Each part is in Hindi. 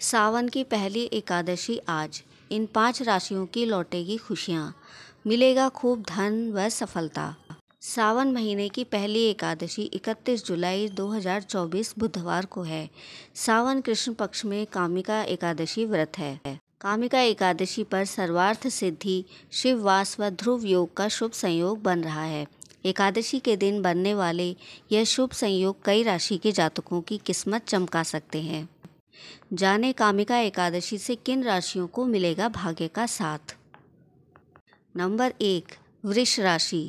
सावन की पहली एकादशी आज इन पांच राशियों की लौटेगी खुशियाँ मिलेगा खूब धन व सफलता सावन महीने की पहली एकादशी 31 जुलाई 2024 बुधवार को है सावन कृष्ण पक्ष में कामिका एकादशी व्रत है कामिका एकादशी पर सर्वार्थ सिद्धि शिववास व ध्रुव योग का शुभ संयोग बन रहा है एकादशी के दिन बनने वाले यह शुभ संयोग कई राशि के जातकों की किस्मत चमका सकते हैं जाने कामिका एकादशी से किन राशियों को मिलेगा भाग्य का साथ नंबर एक वृष राशि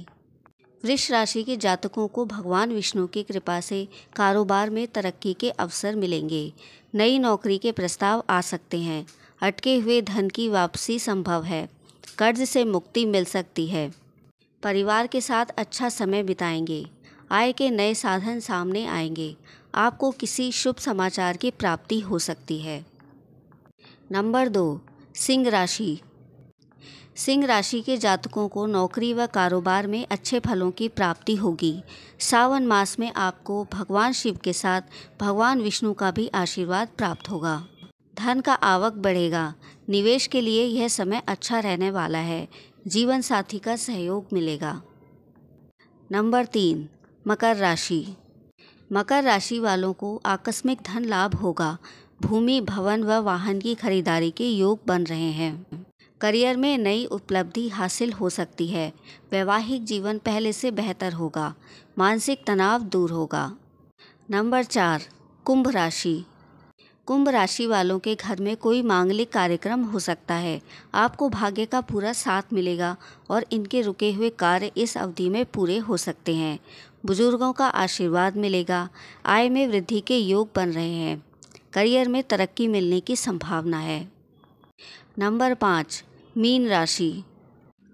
वृष राशि के जातकों को भगवान विष्णु की कृपा से कारोबार में तरक्की के अवसर मिलेंगे नई नौकरी के प्रस्ताव आ सकते हैं अटके हुए धन की वापसी संभव है कर्ज से मुक्ति मिल सकती है परिवार के साथ अच्छा समय बिताएंगे आय के नए साधन सामने आएंगे आपको किसी शुभ समाचार की प्राप्ति हो सकती है नंबर दो सिंह राशि सिंह राशि के जातकों को नौकरी व कारोबार में अच्छे फलों की प्राप्ति होगी सावन मास में आपको भगवान शिव के साथ भगवान विष्णु का भी आशीर्वाद प्राप्त होगा धन का आवक बढ़ेगा निवेश के लिए यह समय अच्छा रहने वाला है जीवन साथी का सहयोग मिलेगा नंबर तीन मकर राशि मकर राशि वालों को आकस्मिक धन लाभ होगा भूमि भवन व वाहन की खरीदारी के योग बन रहे हैं करियर में नई उपलब्धि हासिल हो सकती है वैवाहिक जीवन पहले से बेहतर होगा मानसिक तनाव दूर होगा नंबर चार कुंभ राशि कुंभ राशि वालों के घर में कोई मांगलिक कार्यक्रम हो सकता है आपको भाग्य का पूरा साथ मिलेगा और इनके रुके हुए कार्य इस अवधि में पूरे हो सकते हैं बुजुर्गों का आशीर्वाद मिलेगा आय में वृद्धि के योग बन रहे हैं करियर में तरक्की मिलने की संभावना है नंबर पाँच मीन राशि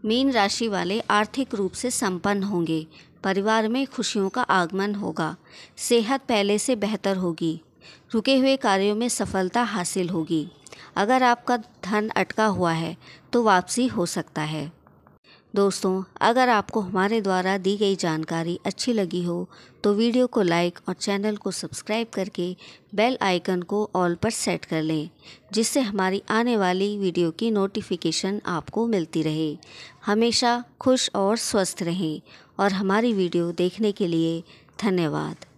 मीन राशि वाले आर्थिक रूप से संपन्न होंगे परिवार में खुशियों का आगमन होगा सेहत पहले से बेहतर होगी रुके हुए कार्यों में सफलता हासिल होगी अगर आपका धन अटका हुआ है तो वापसी हो सकता है दोस्तों अगर आपको हमारे द्वारा दी गई जानकारी अच्छी लगी हो तो वीडियो को लाइक और चैनल को सब्सक्राइब करके बेल आइकन को ऑल पर सेट कर लें जिससे हमारी आने वाली वीडियो की नोटिफिकेशन आपको मिलती रहे हमेशा खुश और स्वस्थ रहें और हमारी वीडियो देखने के लिए धन्यवाद